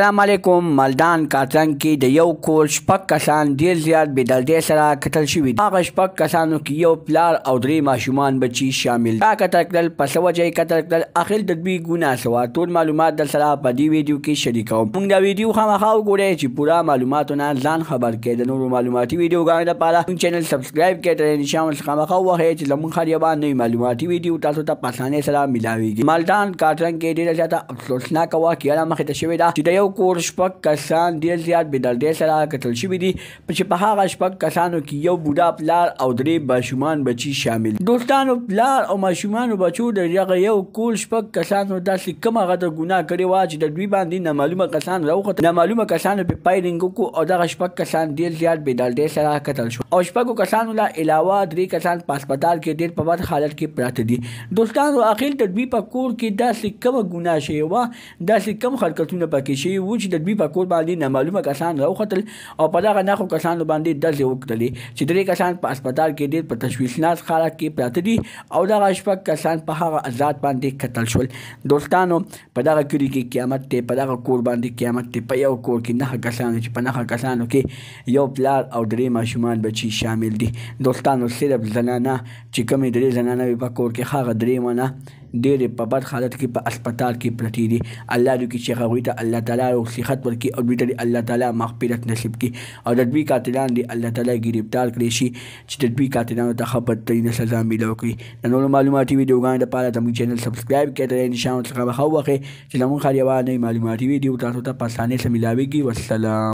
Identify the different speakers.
Speaker 1: السلام علیکم مالدان کاترنګ کې د یو کور شپږ کسان ډیر زیات بې دردۍ سره قتل شوي دي هغه شپږ کسانو کې یو پلار او درې ماشومان بچي شامل دا قتل کړل په څه وجه یې قتل کړل اخر د دوی ګناه سوه ټول معلومات درسره په دې ویډیو کې شریکوم موږ دا ویډیو خامخا وګورئ چې پوره معلوماتو نه ځان خبر کړئ د نورو معلوماتي ویډیوګانو لپاره زموږ چینل سبسکرایب کړئ ترې نشان ورڅخه خامخا ووهئ چې زموږ هر یوه نوې معلوماتي ویډیو تاسو ته په اسانۍ سره ملاویږي مالدان کاترنګ کې ډېره زیاته افسوسناکه واقعه رامخې ته شوې ده چې د یو کور شپږ کسان ډیر زیات بې دردۍ سره قتل شوي دي چې په هغه شپږ کسانو کې یو بوډا پلار او درې ماشومان بچي شامل دوستانو پلار او ماشومانو بچو د دغه یو کور شپږ کسانو داسې کومه غده ګناه کړې وه چې د دوی باندې نامعلومه کسان راوخته نامعلومه کسانو په فایرینګ وکړو او دغه شپږ کسان ډیر زیات بې دردۍ سره قتل شو او شپږو کسانو له علاوه درې کسان په هسپتال کې ډیر په بد حالت کې پراته دي دوستانو اخر تدبیر په کور کې داسې کومه ګناه شوې وه داسې کم حرکتونه پکې شوي و چې د دوی په کور باندې نامعلومه کسان راوختل او په دغه ناخو کسانو باندې ډزې وکړلې چې درې کسان په هسپتال کې ډېر په تشویشناک حالت کې پراته دي او دغه شپږ کسان په هغه آزاد باندې قتل شول دوستانو په دغه کلي کې قیامت دی په دغه کور باندې قیامت دی په یو کور کې نه کسان چې په نه کسانو کې یو پلار او درې ماشومان بچي شامل دي دوستانو صرف زنانه چې کمی درې زنانه په کور کې هغه درې مونه ډېرې په بد حالت کې په اسپتال کې پرتې دي الله دې وکړي چې هغوی ته الله تعالی صحت ورکړي او دوی ته دې الله تعالی مغفرت نصیب کړي او د دوی قاتلان دې الله تعالی ګرفتار کړي شي چې د دوی قاتلانو ته ښه بدترینه سزا میلو کړي د نورو معلوماتي ویډیوګانو لپاره زموږ چینل سبسکرایب کړئ ترې نشان څخه به ښه ووښئ چې زموږ خالیوه نوې معلوماتي ویډیو تاسو ته په اسانۍ سره ملاویږي وسلام